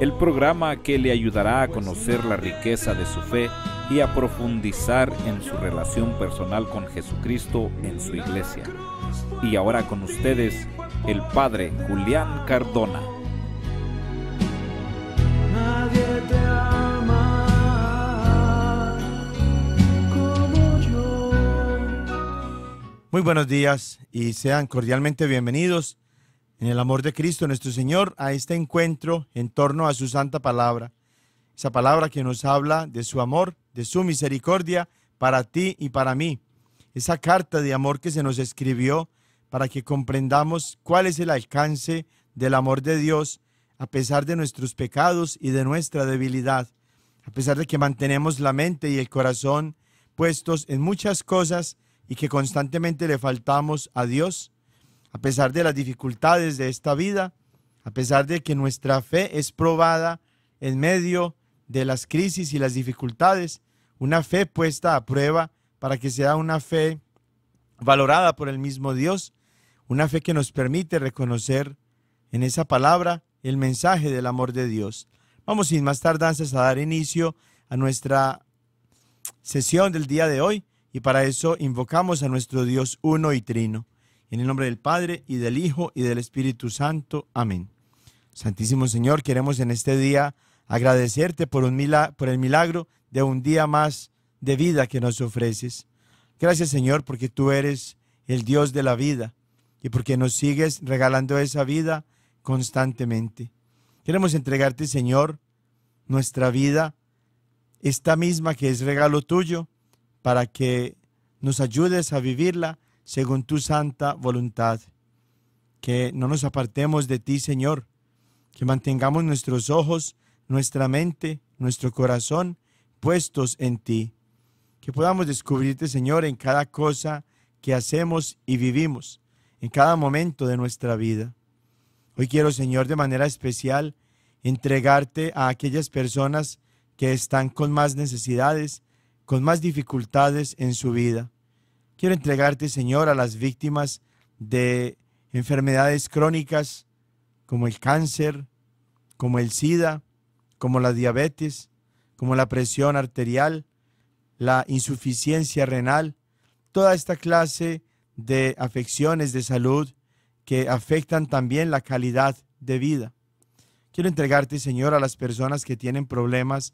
el programa que le ayudará a conocer la riqueza de su fe y a profundizar en su relación personal con Jesucristo en su iglesia. Y ahora con ustedes, el Padre Julián Cardona. Muy buenos días y sean cordialmente bienvenidos en el amor de Cristo nuestro Señor a este encuentro en torno a su santa palabra. Esa palabra que nos habla de su amor, de su misericordia para ti y para mí. Esa carta de amor que se nos escribió para que comprendamos cuál es el alcance del amor de Dios a pesar de nuestros pecados y de nuestra debilidad, a pesar de que mantenemos la mente y el corazón puestos en muchas cosas y que constantemente le faltamos a Dios, a pesar de las dificultades de esta vida, a pesar de que nuestra fe es probada en medio de las crisis y las dificultades, una fe puesta a prueba para que sea una fe valorada por el mismo Dios, una fe que nos permite reconocer en esa palabra el mensaje del amor de Dios. Vamos sin más tardanzas a dar inicio a nuestra sesión del día de hoy y para eso invocamos a nuestro Dios uno y trino. En el nombre del Padre, y del Hijo, y del Espíritu Santo. Amén. Santísimo Señor, queremos en este día agradecerte por, por el milagro de un día más de vida que nos ofreces. Gracias Señor porque tú eres el Dios de la vida y porque nos sigues regalando esa vida constantemente. Queremos entregarte Señor nuestra vida, esta misma que es regalo tuyo, para que nos ayudes a vivirla según tu santa voluntad. Que no nos apartemos de ti, Señor, que mantengamos nuestros ojos, nuestra mente, nuestro corazón puestos en ti. Que podamos descubrirte, Señor, en cada cosa que hacemos y vivimos, en cada momento de nuestra vida. Hoy quiero, Señor, de manera especial, entregarte a aquellas personas que están con más necesidades, con más dificultades en su vida. Quiero entregarte, Señor, a las víctimas de enfermedades crónicas como el cáncer, como el SIDA, como la diabetes, como la presión arterial, la insuficiencia renal, toda esta clase de afecciones de salud que afectan también la calidad de vida. Quiero entregarte, Señor, a las personas que tienen problemas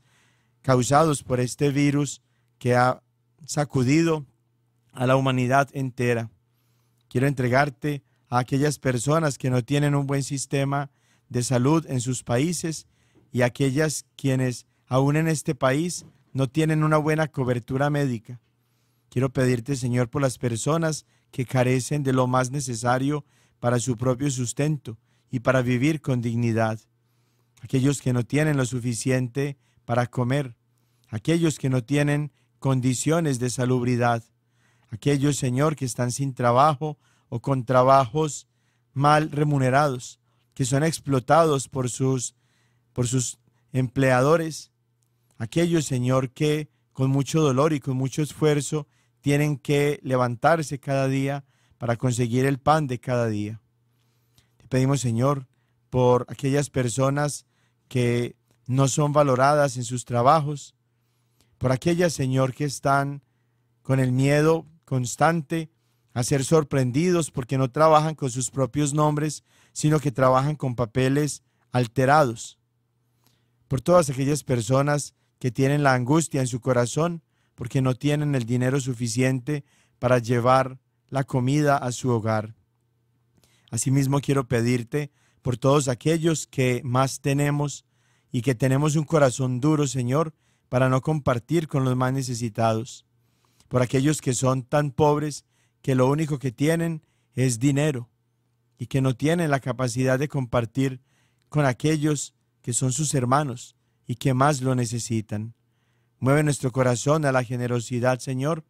causados por este virus que ha sacudido a la humanidad entera. Quiero entregarte a aquellas personas que no tienen un buen sistema de salud en sus países y aquellas quienes aún en este país no tienen una buena cobertura médica. Quiero pedirte, Señor, por las personas que carecen de lo más necesario para su propio sustento y para vivir con dignidad. Aquellos que no tienen lo suficiente para comer. Aquellos que no tienen condiciones de salubridad aquellos, Señor, que están sin trabajo o con trabajos mal remunerados, que son explotados por sus, por sus empleadores, aquellos, Señor, que con mucho dolor y con mucho esfuerzo tienen que levantarse cada día para conseguir el pan de cada día. Te pedimos, Señor, por aquellas personas que no son valoradas en sus trabajos, por aquellas, Señor, que están con el miedo constante, a ser sorprendidos porque no trabajan con sus propios nombres, sino que trabajan con papeles alterados. Por todas aquellas personas que tienen la angustia en su corazón porque no tienen el dinero suficiente para llevar la comida a su hogar. Asimismo quiero pedirte por todos aquellos que más tenemos y que tenemos un corazón duro, Señor, para no compartir con los más necesitados por aquellos que son tan pobres que lo único que tienen es dinero y que no tienen la capacidad de compartir con aquellos que son sus hermanos y que más lo necesitan. Mueve nuestro corazón a la generosidad, Señor.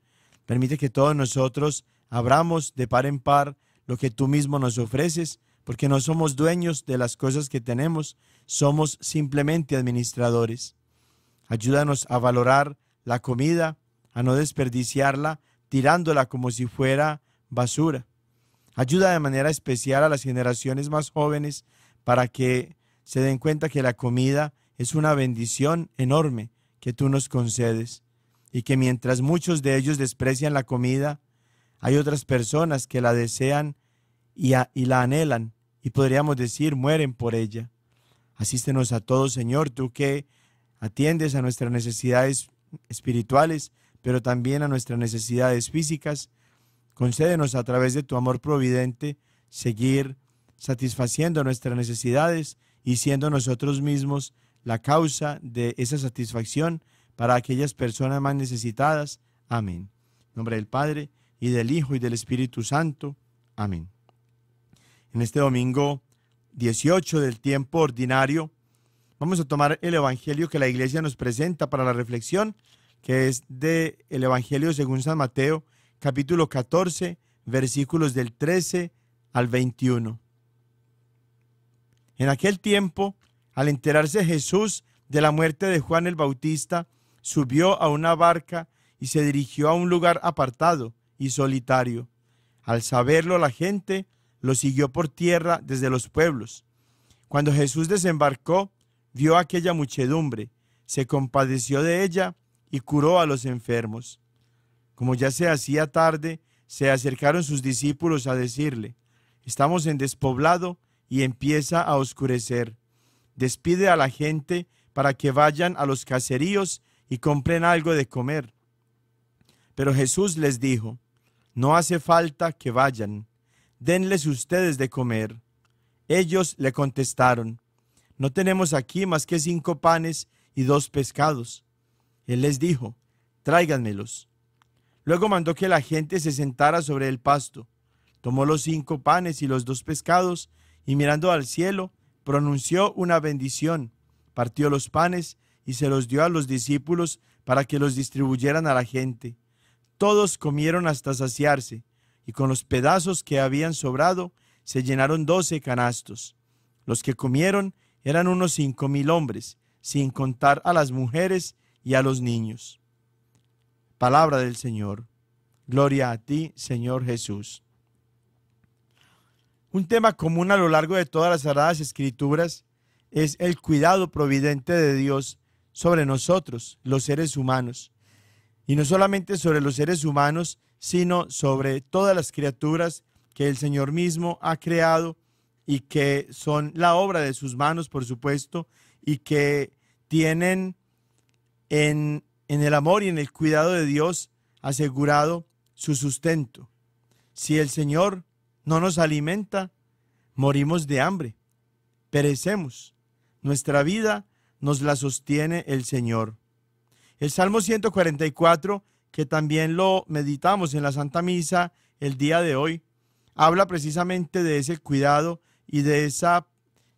Permite que todos nosotros abramos de par en par lo que tú mismo nos ofreces, porque no somos dueños de las cosas que tenemos, somos simplemente administradores. Ayúdanos a valorar la comida, a no desperdiciarla tirándola como si fuera basura. Ayuda de manera especial a las generaciones más jóvenes para que se den cuenta que la comida es una bendición enorme que tú nos concedes y que mientras muchos de ellos desprecian la comida, hay otras personas que la desean y, la anhelan y podríamos decir mueren por ella. Asístenos a todos, Señor, tú que atiendes a nuestras necesidades espirituales, pero también a nuestras necesidades físicas. Concédenos a través de tu amor providente seguir satisfaciendo nuestras necesidades y siendo nosotros mismos la causa de esa satisfacción para aquellas personas más necesitadas. Amén. nombre del Padre y del Hijo y del Espíritu Santo. Amén. En este domingo 18 del tiempo ordinario, vamos a tomar el Evangelio que la Iglesia nos presenta para la reflexión que es de el Evangelio según San Mateo, capítulo 14, versículos del 13 al 21. En aquel tiempo, al enterarse Jesús de la muerte de Juan el Bautista, subió a una barca y se dirigió a un lugar apartado y solitario. Al saberlo la gente lo siguió por tierra desde los pueblos. Cuando Jesús desembarcó, vio aquella muchedumbre, se compadeció de ella y curó a los enfermos. Como ya se hacía tarde, se acercaron sus discípulos a decirle, estamos en despoblado y empieza a oscurecer. Despide a la gente para que vayan a los caseríos y compren algo de comer. Pero Jesús les dijo, no hace falta que vayan, denles ustedes de comer. Ellos le contestaron, no tenemos aquí más que cinco panes y dos pescados. Él les dijo, tráiganmelos. Luego mandó que la gente se sentara sobre el pasto. Tomó los cinco panes y los dos pescados, y mirando al cielo, pronunció una bendición, partió los panes y se los dio a los discípulos para que los distribuyeran a la gente. Todos comieron hasta saciarse, y con los pedazos que habían sobrado se llenaron doce canastos. Los que comieron eran unos cinco mil hombres, sin contar a las mujeres y a los niños. Palabra del Señor. Gloria a ti, Señor Jesús. Un tema común a lo largo de todas las Sagradas Escrituras es el cuidado providente de Dios sobre nosotros, los seres humanos. Y no solamente sobre los seres humanos, sino sobre todas las criaturas que el Señor mismo ha creado y que son la obra de sus manos, por supuesto, y que tienen en, el amor y en el cuidado de Dios asegurado su sustento. Si el Señor no nos alimenta, morimos de hambre, perecemos. Nuestra vida nos la sostiene el Señor. El Salmo 144, que también lo meditamos en la Santa Misa el día de hoy, habla precisamente de ese cuidado y de esa,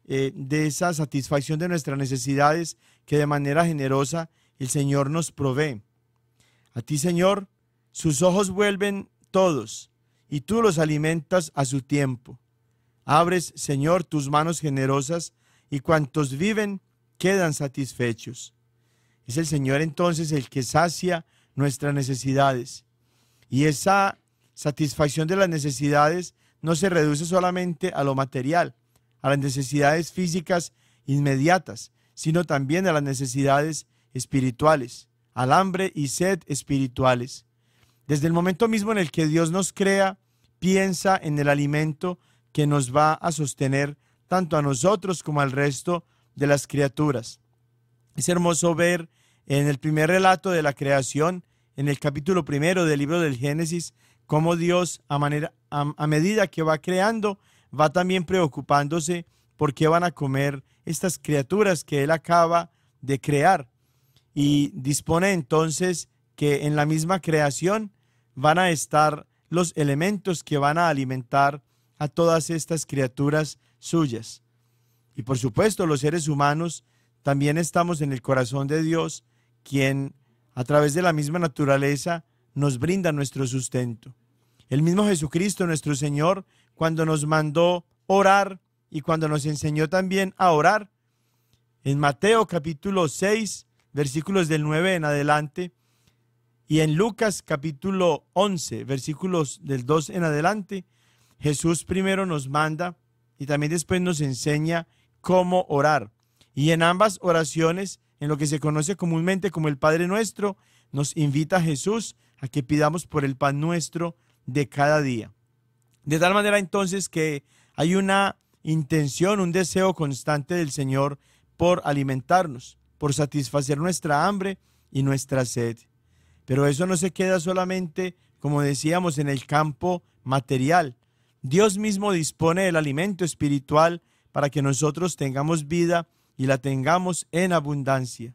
eh, de esa satisfacción de nuestras necesidades que de manera generosa el Señor nos provee. A ti, Señor, sus ojos vuelven todos, y tú los alimentas a su tiempo. Abres, Señor, tus manos generosas, y cuantos viven quedan satisfechos. Es el Señor entonces el que sacia nuestras necesidades. Y esa satisfacción de las necesidades no se reduce solamente a lo material, a las necesidades físicas inmediatas, sino también a las necesidades espirituales, al hambre y sed espirituales. Desde el momento mismo en el que Dios nos crea, piensa en el alimento que nos va a sostener tanto a nosotros como al resto de las criaturas. Es hermoso ver en el primer relato de la creación, en el capítulo primero del libro del Génesis, cómo Dios a, manera, a medida que va creando, va también preocupándose por qué van a comer estas criaturas que Él acaba de crear y dispone entonces que en la misma creación van a estar los elementos que van a alimentar a todas estas criaturas suyas. Y por supuesto los seres humanos también estamos en el corazón de Dios, quien a través de la misma naturaleza nos brinda nuestro sustento. El mismo Jesucristo, nuestro Señor, cuando nos mandó orar y cuando nos enseñó también a orar, en Mateo capítulo 6, versículos del 9 en adelante, y en Lucas capítulo 11, versículos del 2 en adelante, Jesús primero nos manda y también después nos enseña cómo orar. Y en ambas oraciones, en lo que se conoce comúnmente como el Padre Nuestro, nos invita Jesús a que pidamos por el pan nuestro de cada día. De tal manera entonces que hay una intención, un deseo constante del Señor por alimentarnos por satisfacer nuestra hambre y nuestra sed. Pero eso no se queda solamente, como decíamos, en el campo material. Dios mismo dispone del alimento espiritual para que nosotros tengamos vida y la tengamos en abundancia.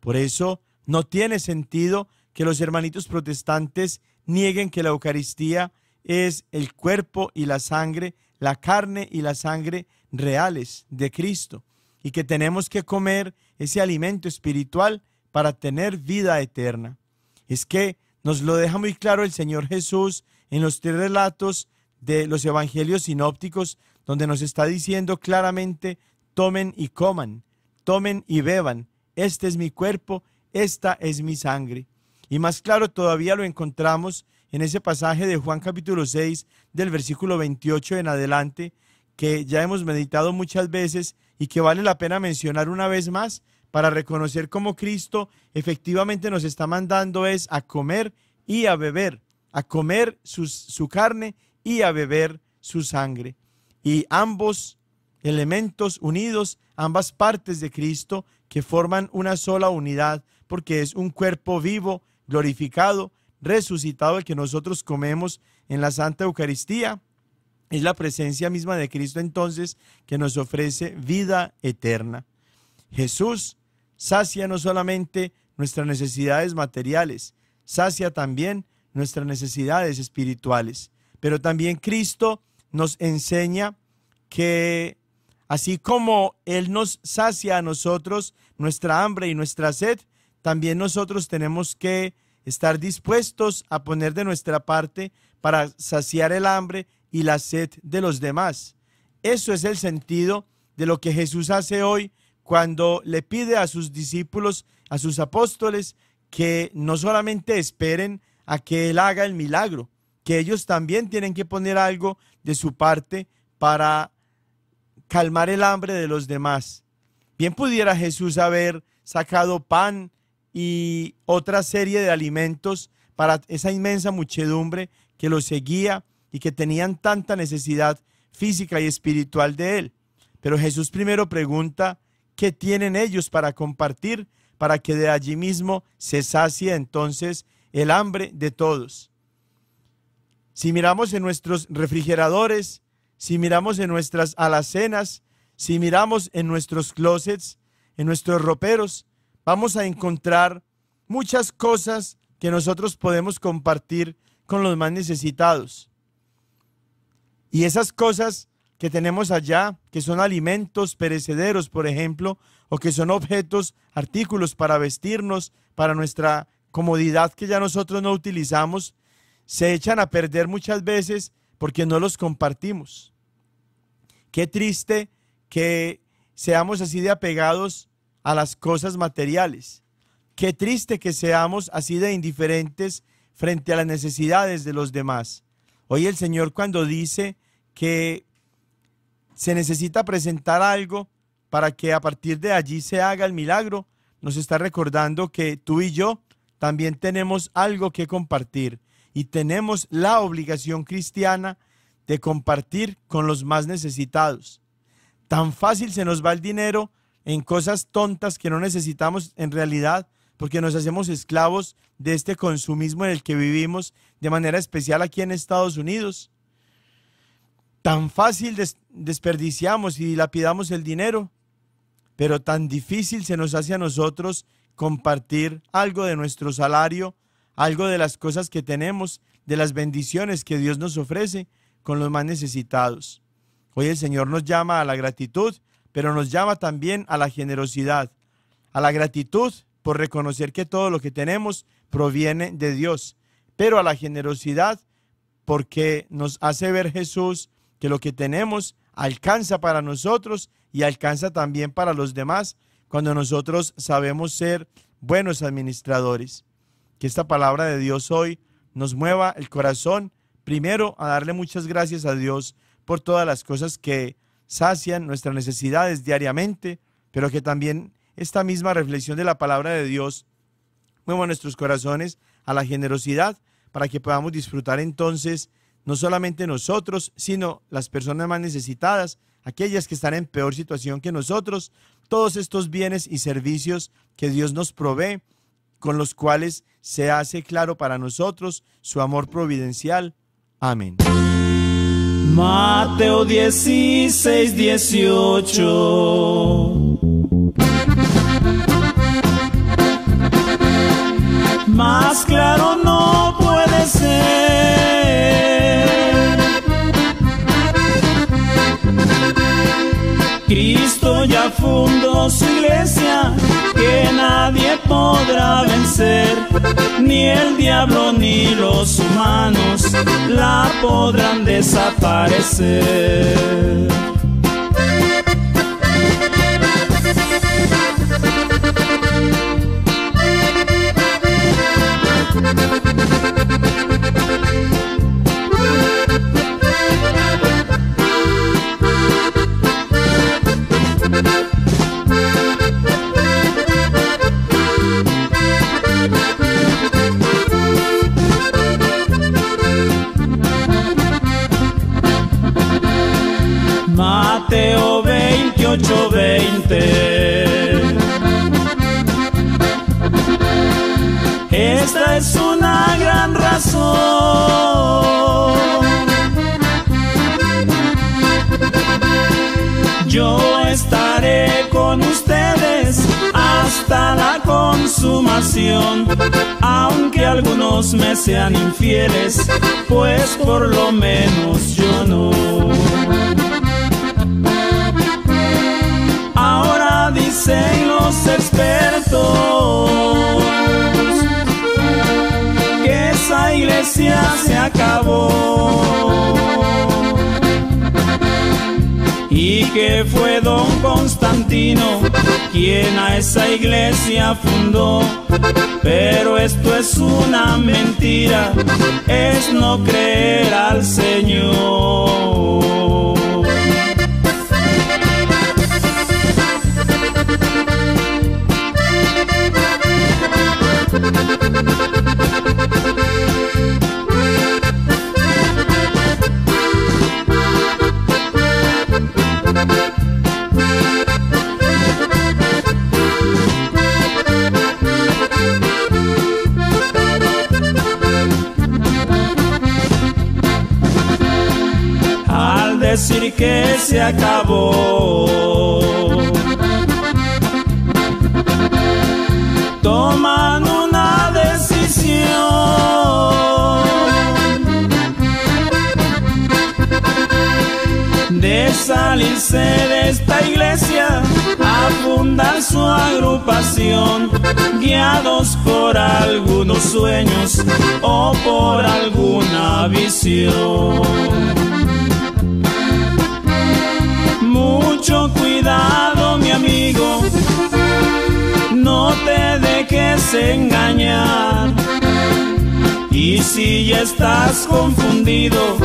Por eso no tiene sentido que los hermanitos protestantes nieguen que la Eucaristía es el cuerpo y la sangre, la carne y la sangre reales de Cristo, y que tenemos que comer ese alimento espiritual para tener vida eterna. Es que nos lo deja muy claro el Señor Jesús en los tres relatos de los evangelios sinópticos, donde nos está diciendo claramente, tomen y coman, tomen y beban, este es mi cuerpo, esta es mi sangre. Y más claro todavía lo encontramos en ese pasaje de Juan capítulo 6, del versículo 28 en adelante, que ya hemos meditado muchas veces y que vale la pena mencionar una vez más, para reconocer cómo Cristo efectivamente nos está mandando es a comer y a beber, a comer su carne y a beber su sangre. Y ambos elementos unidos, ambas partes de Cristo que forman una sola unidad, porque es un cuerpo vivo, glorificado, resucitado, el que nosotros comemos en la Santa Eucaristía. Es la presencia misma de Cristo entonces que nos ofrece vida eterna. Jesús sacia no solamente nuestras necesidades materiales, sacia también nuestras necesidades espirituales. Pero también Cristo nos enseña que así como Él nos sacia a nosotros nuestra hambre y nuestra sed, también nosotros tenemos que estar dispuestos a poner de nuestra parte para saciar el hambre y la sed de los demás. Eso es el sentido de lo que Jesús hace hoy cuando le pide a sus discípulos, a sus apóstoles, que no solamente esperen a que Él haga el milagro, que ellos también tienen que poner algo de su parte para calmar el hambre de los demás. Bien pudiera Jesús haber sacado pan y otra serie de alimentos para esa inmensa muchedumbre que lo seguía y que tenían tanta necesidad física y espiritual de él. Pero Jesús primero pregunta ¿Qué tienen ellos para compartir, para que de allí mismo se sacie entonces el hambre de todos. Si miramos en nuestros refrigeradores, si miramos en nuestras alacenas, si miramos en nuestros closets, en nuestros roperos, vamos a encontrar muchas cosas que nosotros podemos compartir con los más necesitados. Y esas cosas que tenemos allá, que son alimentos perecederos, por ejemplo, o que son objetos, artículos para vestirnos, para nuestra comodidad que ya nosotros no utilizamos, se echan a perder muchas veces porque no los compartimos. Qué triste que seamos así de apegados a las cosas materiales. Qué triste que seamos así de indiferentes frente a las necesidades de los demás. Hoy el Señor cuando dice que se necesita presentar algo para que a partir de allí se haga el milagro. Nos está recordando que tú y yo también tenemos algo que compartir y tenemos la obligación cristiana de compartir con los más necesitados. Tan fácil se nos va el dinero en cosas tontas que no necesitamos en realidad porque nos hacemos esclavos de este consumismo en el que vivimos, de manera especial aquí en Estados Unidos. Tan fácil desperdiciamos y dilapidamos el dinero, pero tan difícil se nos hace a nosotros compartir algo de nuestro salario, algo de las cosas que tenemos, de las bendiciones que Dios nos ofrece con los más necesitados. Hoy el Señor nos llama a la gratitud, pero nos llama también a la generosidad, a la gratitud por reconocer que todo lo que tenemos proviene de Dios, pero a la generosidad porque nos hace ver Jesús que lo que tenemos alcanza para nosotros y alcanza también para los demás cuando nosotros sabemos ser buenos administradores. Que esta palabra de Dios hoy nos mueva el corazón primero a darle muchas gracias a Dios por todas las cosas que sacian nuestras necesidades diariamente, pero que también esta misma reflexión de la palabra de Dios mueva nuestros corazones a la generosidad para que podamos disfrutar entonces no solamente nosotros, sino las personas más necesitadas, aquellas que están en peor situación que nosotros, todos estos bienes y servicios que Dios nos provee, con los cuales se hace claro para nosotros su amor providencial. Amén. Mateo 16, 18. Más claro no puede ser. Cristo ya fundó su iglesia, que nadie podrá vencer, ni el diablo ni los humanos la podrán desaparecer. veintiocho 28, 20. Esta es una gran razón. Yo estaré con ustedes hasta la consumación, aunque algunos me sean infieles, pues por lo menos yo no. dicen los expertos que esa iglesia se acabó y que fue don Constantino quien a esa iglesia fundó. Pero esto es una mentira, es no creer al Señor. Al decir que se acabó salirse de esta iglesia a fundar su agrupación, guiados por algunos sueños o por alguna visión. Mucho cuidado, mi amigo, no te dejes engañar y si ya estás confundido,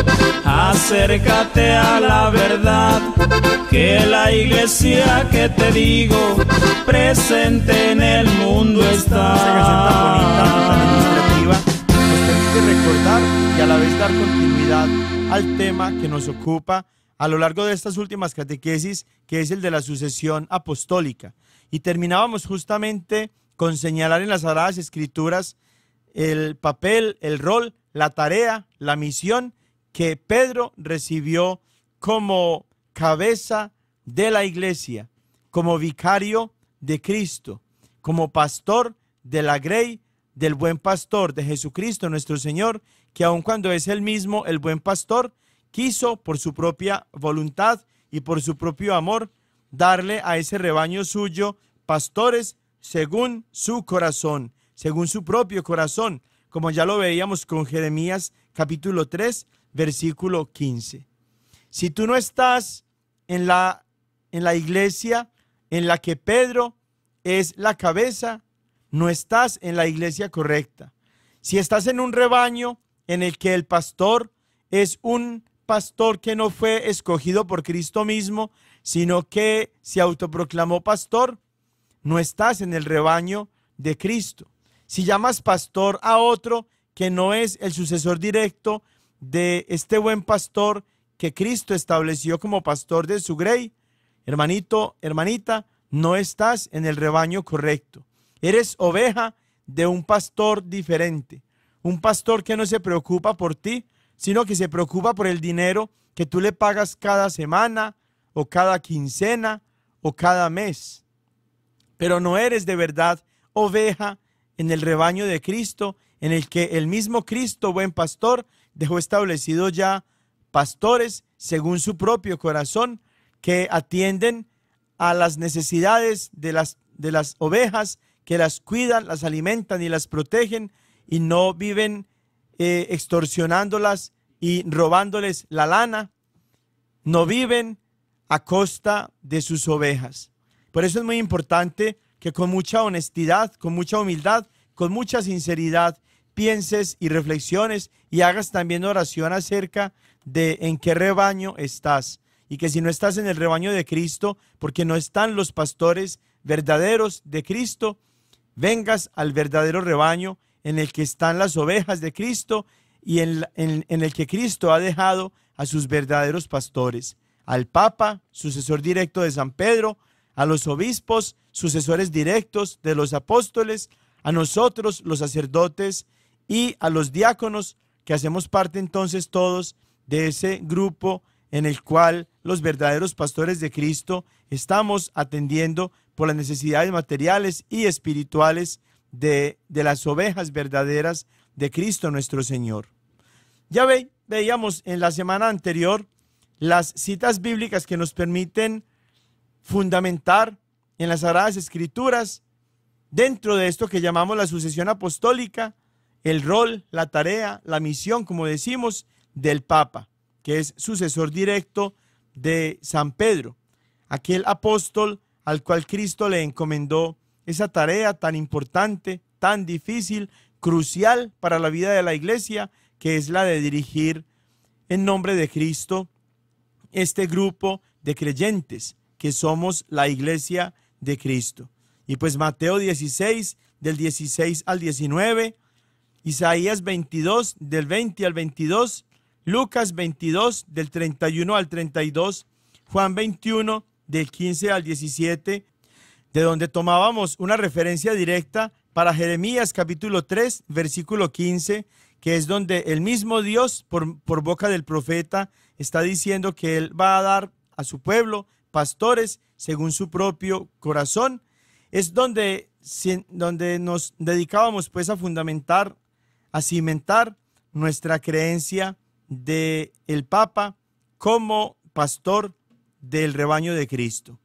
acércate a la verdad, que la iglesia que te digo, presente en el mundo está. Esta canción bonita, nos permite recordar y a la vez dar continuidad al tema que nos ocupa a lo largo de estas últimas catequesis, que es el de la sucesión apostólica. Y terminábamos justamente con señalar en las Sagradas Escrituras el papel, el rol, la tarea, la misión que Pedro recibió como cabeza de la iglesia, como vicario de Cristo, como pastor de la grey del buen pastor de Jesucristo nuestro Señor, que aun cuando es el mismo el buen pastor, quiso por su propia voluntad y por su propio amor darle a ese rebaño suyo pastores según su corazón, según su propio corazón, como ya lo veíamos con Jeremías capítulo 3, versículo 15. Si tú no estás en la, en la iglesia en la que Pedro es la cabeza, no estás en la iglesia correcta. Si estás en un rebaño en el que el pastor es un pastor que no fue escogido por Cristo mismo, sino que se autoproclamó pastor, no estás en el rebaño de Cristo. Si llamas pastor a otro que no es el sucesor directo de este buen pastor que Cristo estableció como pastor de su grey, hermanito, hermanita, no estás en el rebaño correcto. Eres oveja de un pastor diferente, un pastor que no se preocupa por ti, sino que se preocupa por el dinero que tú le pagas cada semana o cada quincena o cada mes. Pero no eres de verdad oveja en el rebaño de Cristo, en el que el mismo Cristo, buen pastor, dejó establecido ya pastores según su propio corazón que atienden a las necesidades de las, de las ovejas, que las cuidan, las alimentan y las protegen y no viven eh, extorsionándolas y robándoles la lana, no viven a costa de sus ovejas. Por eso es muy importante con mucha honestidad, con mucha humildad, con mucha sinceridad, pienses y reflexiones y hagas también oración acerca de en qué rebaño estás. Y que si no estás en el rebaño de Cristo, porque no están los pastores verdaderos de Cristo, vengas al verdadero rebaño en el que están las ovejas de Cristo y en, el que Cristo ha dejado a sus verdaderos pastores, al Papa, sucesor directo de San Pedro, a los obispos, sucesores directos de los apóstoles, a nosotros los sacerdotes y a los diáconos, que hacemos parte entonces todos de ese grupo en el cual los verdaderos pastores de Cristo estamos atendiendo por las necesidades materiales y espirituales de, las ovejas verdaderas de Cristo nuestro Señor. Ya veíamos en la semana anterior las citas bíblicas que nos permiten fundamentar en las Sagradas Escrituras, dentro de esto que llamamos la sucesión apostólica, el rol, la tarea, la misión, como decimos, del Papa, que es sucesor directo de San Pedro, aquel apóstol al cual Cristo le encomendó esa tarea tan importante, tan difícil, crucial para la vida de la iglesia, que es la de dirigir en nombre de Cristo este grupo de creyentes que somos la iglesia de Cristo. Y pues Mateo 16, del 16 al 19, Isaías 22, del 20 al 22, Lucas 22, del 31 al 32, Juan 21, del 15 al 17, de donde tomábamos una referencia directa para Jeremías capítulo 3, versículo 15, que es donde el mismo Dios, por, por boca del profeta, está diciendo que Él va a dar a su pueblo pastores según su propio corazón. Es donde, donde nos dedicábamos pues a fundamentar, a cimentar nuestra creencia del el Papa como pastor del rebaño de Cristo.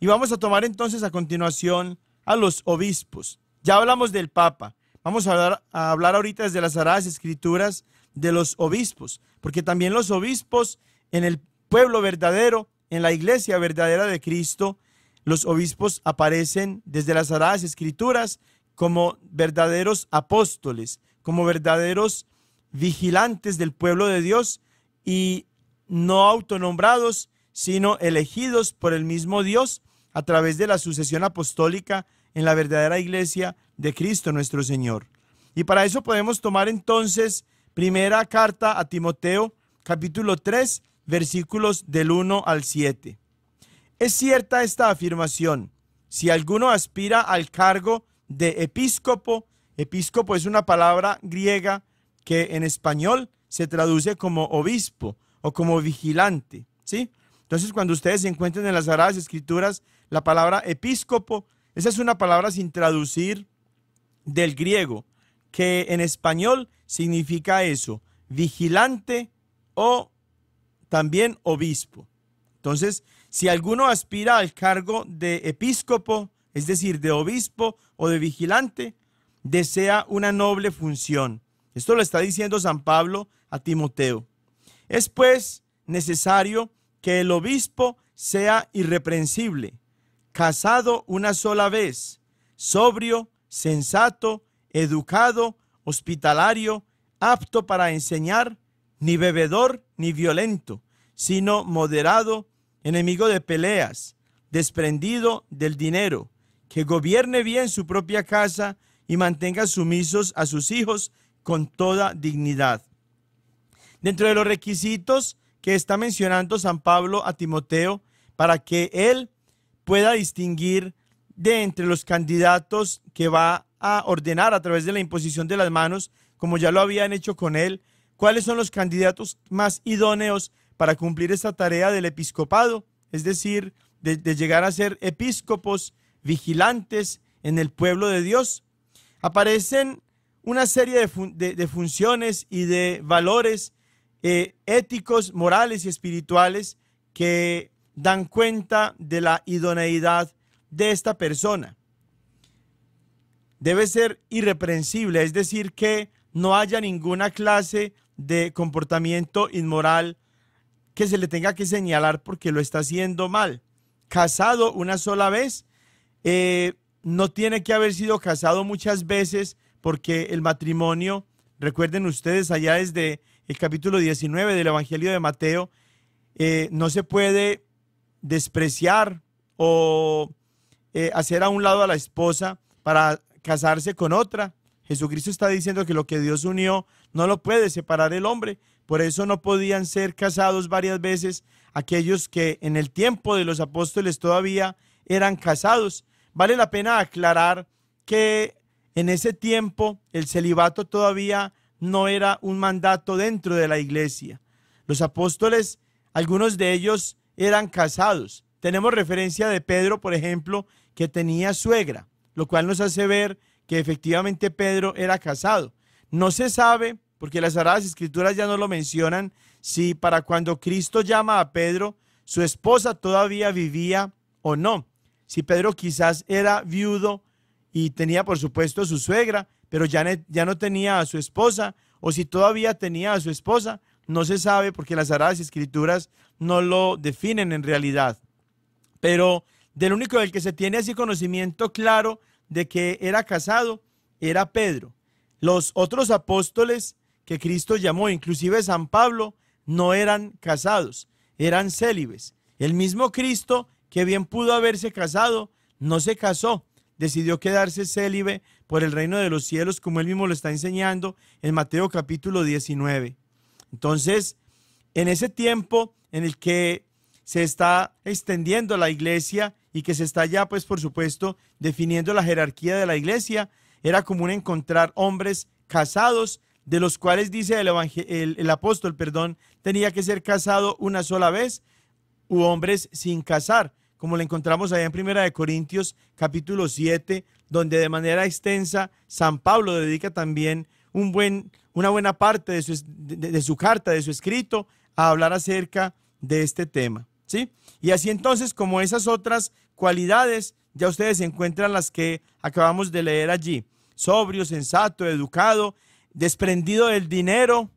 Y vamos a tomar entonces a continuación a los obispos. Ya hablamos del Papa. Vamos a hablar, a hablar ahorita desde las Sagradas Escrituras de los obispos, porque también los obispos en el pueblo verdadero en la iglesia verdadera de Cristo, los obispos aparecen desde las Sagradas Escrituras como verdaderos apóstoles, como verdaderos vigilantes del pueblo de Dios y no autonombrados, sino elegidos por el mismo Dios a través de la sucesión apostólica en la verdadera iglesia de Cristo nuestro Señor. Y para eso podemos tomar entonces primera carta a Timoteo, capítulo 3, versículos del 1 al 7. Es cierta esta afirmación. Si alguno aspira al cargo de episcopo, episcopo es una palabra griega que en español se traduce como obispo o como vigilante, ¿sí? Entonces, cuando ustedes se encuentren en las Sagradas Escrituras, la palabra episcopo, esa es una palabra sin traducir del griego, que en español significa eso, vigilante o también obispo. Entonces, si alguno aspira al cargo de episcopo, es decir, de obispo o de vigilante, desea una noble función. Esto lo está diciendo San Pablo a Timoteo. Es pues necesario que el obispo sea irreprensible, casado una sola vez, sobrio, sensato, educado, hospitalario, apto para enseñar, ni bebedor, ni violento, sino moderado, enemigo de peleas, desprendido del dinero, que gobierne bien su propia casa y mantenga sumisos a sus hijos con toda dignidad. Dentro de los requisitos que está mencionando San Pablo a Timoteo para que él pueda distinguir de entre los candidatos que va a ordenar a través de la imposición de las manos, como ya lo habían hecho con él, ¿Cuáles son los candidatos más idóneos para cumplir esta tarea del episcopado? Es decir, de, llegar a ser episcopos vigilantes en el pueblo de Dios. Aparecen una serie de, funciones y de valores eh, éticos, morales y espirituales que dan cuenta de la idoneidad de esta persona. Debe ser irreprensible, es decir, que no haya ninguna clase de comportamiento inmoral que se le tenga que señalar porque lo está haciendo mal. Casado una sola vez, eh, no tiene que haber sido casado muchas veces porque el matrimonio, recuerden ustedes allá desde el capítulo 19 del Evangelio de Mateo, eh, no se puede despreciar o eh, hacer a un lado a la esposa para casarse con otra. Jesucristo está diciendo que lo que Dios unió, no lo puede separar el hombre. Por eso no podían ser casados varias veces aquellos que en el tiempo de los apóstoles todavía eran casados. Vale la pena aclarar que en ese tiempo el celibato todavía no era un mandato dentro de la iglesia. Los apóstoles, algunos de ellos eran casados. Tenemos referencia de Pedro, por ejemplo, que tenía suegra, lo cual nos hace ver que efectivamente Pedro era casado. No se sabe, porque las Sagradas Escrituras ya no lo mencionan, si para cuando Cristo llama a Pedro, su esposa todavía vivía o no. Si Pedro quizás era viudo y tenía, por supuesto, su suegra, pero ya, ya no tenía a su esposa, o si todavía tenía a su esposa, no se sabe porque las Sagradas Escrituras no lo definen en realidad. Pero del único del que se tiene así conocimiento claro de que era casado era Pedro. Los otros apóstoles que Cristo llamó, inclusive San Pablo, no eran casados, eran célibes. El mismo Cristo, que bien pudo haberse casado, no se casó, decidió quedarse célibe por el reino de los cielos, como él mismo lo está enseñando en Mateo capítulo 19. Entonces, en ese tiempo en el que se está extendiendo la iglesia y que se está ya, pues por supuesto, definiendo la jerarquía de la iglesia, era común encontrar hombres casados, de los cuales dice el, apóstol, perdón, tenía que ser casado una sola vez, u hombres sin casar, como lo encontramos allá en Primera de Corintios capítulo 7, donde de manera extensa San Pablo dedica también un buen, una buena parte de su, su carta, de su escrito, a hablar acerca de este tema. ¿sí? Y así entonces, como esas otras cualidades, ya ustedes encuentran las que acabamos de leer allí sobrio, sensato, educado, desprendido del dinero.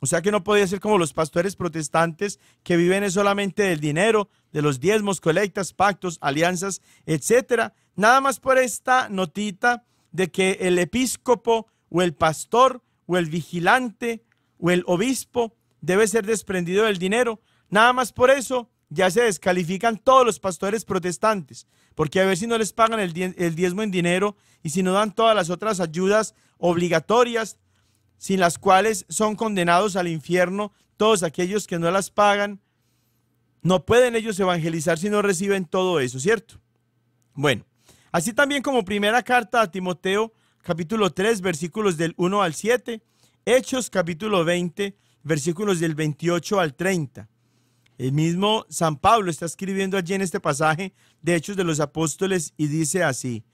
O sea que no podía ser como los pastores protestantes que viven solamente del dinero, de los diezmos, colectas, pactos, alianzas, etcétera. Nada más por esta notita de que el episcopo o el pastor o el vigilante o el obispo debe ser desprendido del dinero. Nada más por eso ya se descalifican todos los pastores protestantes porque a ver si no les pagan el diezmo en dinero y si no dan todas las otras ayudas obligatorias, sin las cuales son condenados al infierno todos aquellos que no las pagan. No pueden ellos evangelizar si no reciben todo eso, ¿cierto? Bueno, así también como primera carta a Timoteo, capítulo 3, versículos del 1 al 7, Hechos capítulo 20, versículos del 28 al 30. El mismo San Pablo está escribiendo allí en este pasaje de Hechos de los Apóstoles y dice así,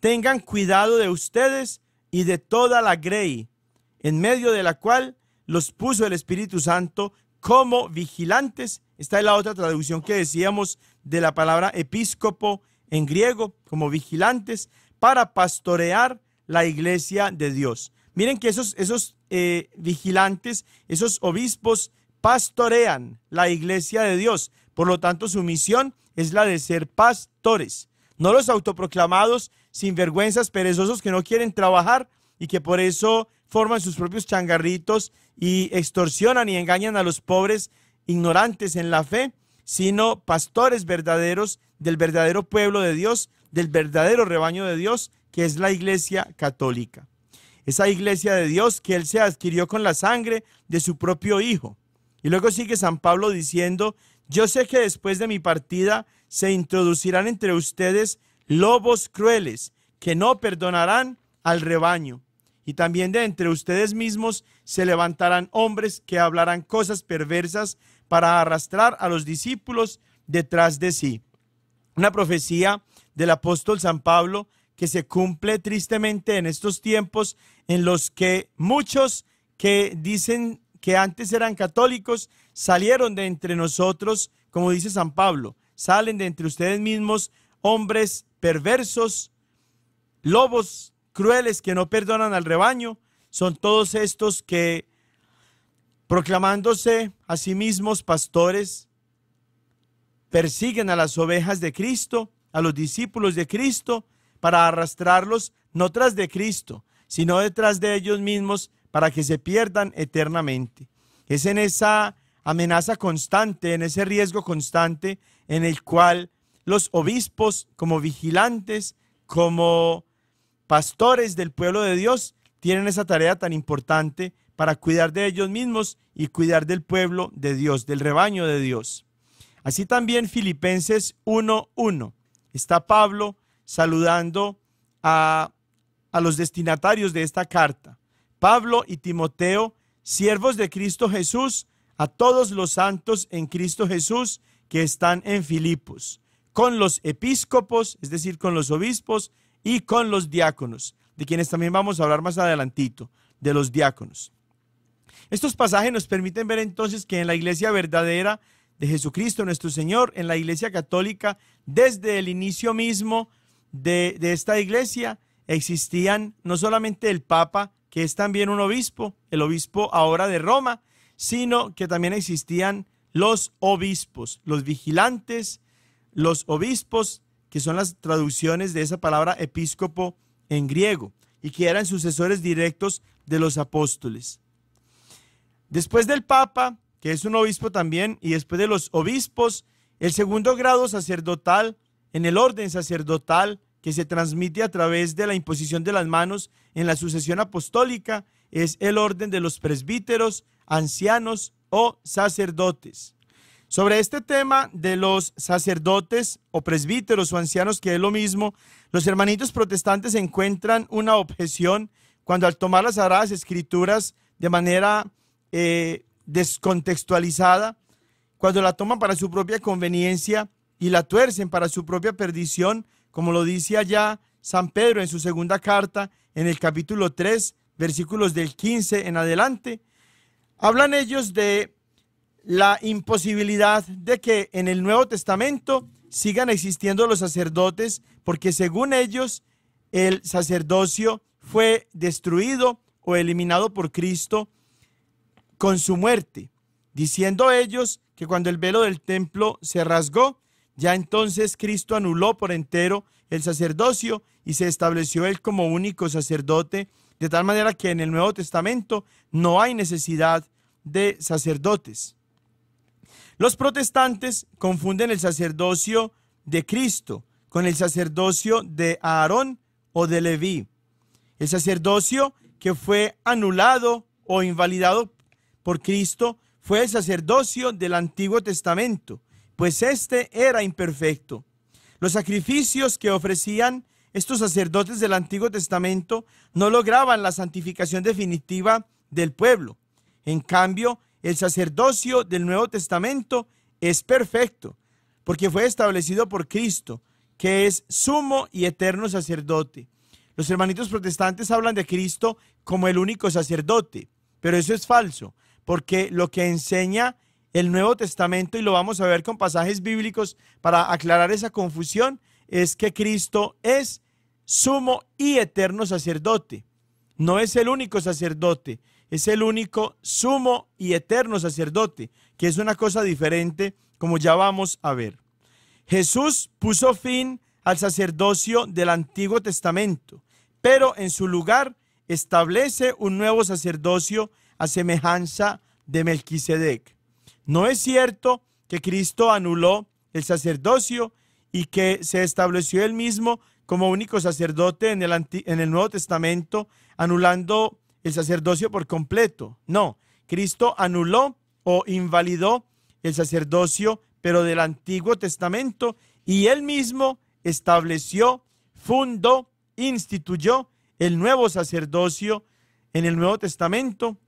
tengan cuidado de ustedes y de toda la grey, en medio de la cual los puso el Espíritu Santo como vigilantes. Esta es la otra traducción que decíamos de la palabra episcopo en griego, como vigilantes, para pastorear la iglesia de Dios. Miren que esos, esos eh, vigilantes, esos obispos, pastorean la iglesia de Dios. Por lo tanto, su misión es la de ser pastores, no los autoproclamados sinvergüenzas perezosos que no quieren trabajar y que por eso forman sus propios changarritos y extorsionan y engañan a los pobres ignorantes en la fe, sino pastores verdaderos del verdadero pueblo de Dios, del verdadero rebaño de Dios, que es la Iglesia Católica. Esa Iglesia de Dios que Él se adquirió con la sangre de su propio Hijo. Y luego sigue San Pablo diciendo yo sé que después de mi partida se introducirán entre ustedes lobos crueles que no perdonarán al rebaño. Y también de entre ustedes mismos se levantarán hombres que hablarán cosas perversas para arrastrar a los discípulos detrás de sí. Una profecía del apóstol San Pablo que se cumple tristemente en estos tiempos en los que muchos que dicen que antes eran católicos salieron de entre nosotros, como dice San Pablo, salen de entre ustedes mismos hombres perversos, lobos crueles que no perdonan al rebaño, son todos estos que proclamándose a sí mismos pastores, persiguen a las ovejas de Cristo, a los discípulos de Cristo, para arrastrarlos no tras de Cristo, sino detrás de ellos mismos para que se pierdan eternamente. Es en esa amenaza constante, en ese riesgo constante en el cual los obispos como vigilantes, como pastores del pueblo de Dios, tienen esa tarea tan importante para cuidar de ellos mismos y cuidar del pueblo de Dios, del rebaño de Dios. Así también Filipenses 1.1. Está Pablo saludando a, a los destinatarios de esta carta. Pablo y Timoteo, siervos de Cristo Jesús, a todos los santos en Cristo Jesús que están en Filipos, con los episcopos, es decir, con los obispos y con los diáconos, de quienes también vamos a hablar más adelantito, de los diáconos. Estos pasajes nos permiten ver entonces que en la iglesia verdadera de Jesucristo nuestro Señor, en la iglesia católica, desde el inicio mismo de, de esta iglesia, existían no solamente el Papa, que es también un obispo, el obispo ahora de Roma, sino que también existían los obispos, los vigilantes, los obispos, que son las traducciones de esa palabra episcopo en griego, y que eran sucesores directos de los apóstoles. Después del Papa, que es un obispo también, y después de los obispos, el segundo grado sacerdotal en el orden sacerdotal que se transmite a través de la imposición de las manos en la sucesión apostólica es el orden de los presbíteros, ancianos o sacerdotes. Sobre este tema de los sacerdotes o presbíteros o ancianos, que es lo mismo, los hermanitos protestantes encuentran una objeción cuando al tomar las Sagradas Escrituras de manera eh, descontextualizada, cuando la toman para su propia conveniencia y la tuercen para su propia perdición, como lo dice allá San Pedro en su segunda carta, en el capítulo 3, versículos del 15 en adelante, hablan ellos de la imposibilidad de que en el Nuevo Testamento sigan existiendo los sacerdotes, porque según ellos el sacerdocio fue destruido o eliminado por Cristo con su muerte, diciendo ellos que cuando el velo del templo se rasgó, ya entonces Cristo anuló por entero el sacerdocio y se estableció él como único sacerdote, de tal manera que en el Nuevo Testamento no hay necesidad de sacerdotes. Los protestantes confunden el sacerdocio de Cristo con el sacerdocio de Aarón o de Leví. El sacerdocio que fue anulado o invalidado por Cristo fue el sacerdocio del Antiguo Testamento, pues este era imperfecto. Los sacrificios que ofrecían estos sacerdotes del Antiguo Testamento no lograban la santificación definitiva del pueblo. En cambio, el sacerdocio del Nuevo Testamento es perfecto, porque fue establecido por Cristo, que es sumo y eterno sacerdote. Los hermanitos protestantes hablan de Cristo como el único sacerdote, pero eso es falso, porque lo que enseña el Nuevo Testamento, y lo vamos a ver con pasajes bíblicos para aclarar esa confusión, es que Cristo es sumo y eterno sacerdote. No es el único sacerdote, es el único sumo y eterno sacerdote, que es una cosa diferente como ya vamos a ver. Jesús puso fin al sacerdocio del Antiguo Testamento, pero en su lugar establece un nuevo sacerdocio a semejanza de Melquisedec. No es cierto que Cristo anuló el sacerdocio y que se estableció él mismo como único sacerdote en el, en el Nuevo Testamento, anulando el sacerdocio por completo. No, Cristo anuló o invalidó el sacerdocio, pero del Antiguo Testamento, y él mismo estableció, fundó, instituyó el nuevo sacerdocio en el Nuevo Testamento,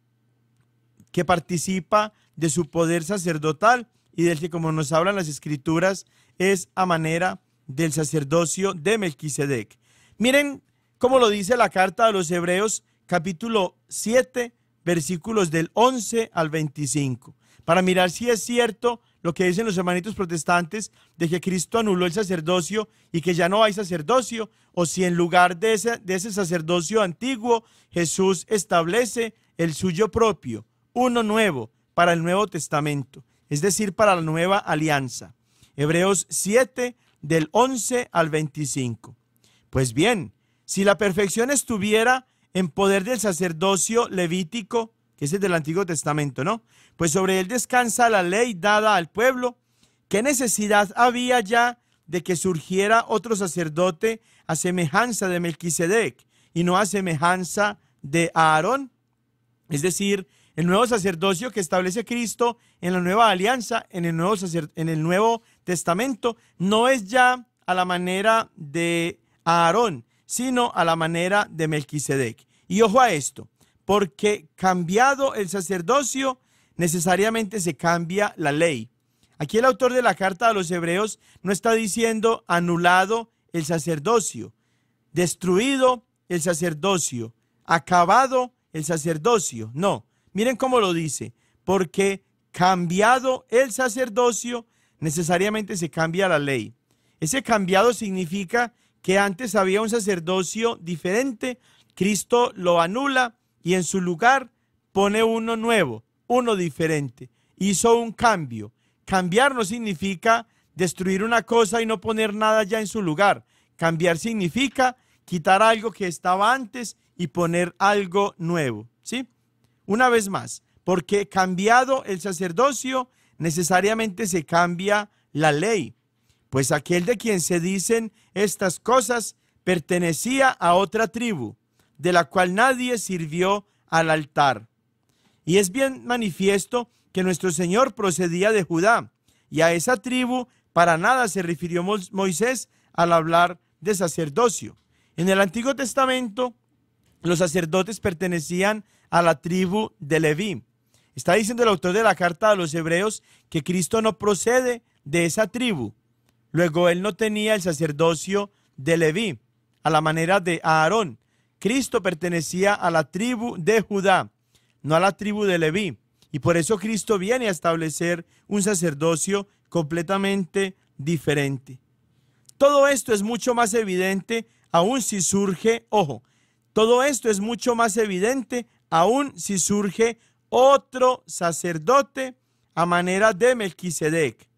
que participa de su poder sacerdotal y del que, como nos hablan las escrituras, es a manera del sacerdocio de Melquisedec. Miren cómo lo dice la carta de los Hebreos, capítulo 7, versículos del 11 al 25, para mirar si es cierto lo que dicen los hermanitos protestantes de que Cristo anuló el sacerdocio y que ya no hay sacerdocio, o si en lugar de de ese sacerdocio antiguo Jesús establece el suyo propio uno nuevo para el Nuevo Testamento, es decir, para la nueva alianza. Hebreos 7 del 11 al 25. Pues bien, si la perfección estuviera en poder del sacerdocio levítico, que es el del Antiguo Testamento, ¿no? Pues sobre él descansa la ley dada al pueblo. ¿Qué necesidad había ya de que surgiera otro sacerdote a semejanza de Melquisedec y no a semejanza de Aarón? Es decir, el nuevo sacerdocio que establece Cristo en la nueva alianza, en el nuevo, en el nuevo Testamento, no es ya a la manera de Aarón, sino a la manera de Melquisedec. Y ojo a esto, porque cambiado el sacerdocio, necesariamente se cambia la ley. Aquí el autor de la carta a los hebreos no está diciendo anulado el sacerdocio, destruido el sacerdocio, acabado el sacerdocio. No, Miren cómo lo dice, porque cambiado el sacerdocio, necesariamente se cambia la ley. Ese cambiado significa que antes había un sacerdocio diferente, Cristo lo anula y en su lugar pone uno nuevo, uno diferente. Hizo un cambio. Cambiar no significa destruir una cosa y no poner nada ya en su lugar. Cambiar significa quitar algo que estaba antes y poner algo nuevo, ¿sí? Una vez más, porque cambiado el sacerdocio, necesariamente se cambia la ley, pues aquel de quien se dicen estas cosas pertenecía a otra tribu, de la cual nadie sirvió al altar. Y es bien manifiesto que nuestro Señor procedía de Judá, y a esa tribu para nada se refirió Moisés al hablar de sacerdocio. En el Antiguo Testamento, los sacerdotes pertenecían a la tribu de Leví. Está diciendo el autor de la carta a los hebreos que Cristo no procede de esa tribu. Luego él no tenía el sacerdocio de Leví, a la manera de Aarón. Cristo pertenecía a la tribu de Judá, no a la tribu de Leví. Y por eso Cristo viene a establecer un sacerdocio completamente diferente. Todo esto es mucho más evidente aún si surge, ojo, todo esto es mucho más evidente aun si surge otro sacerdote a manera de Melquisedec,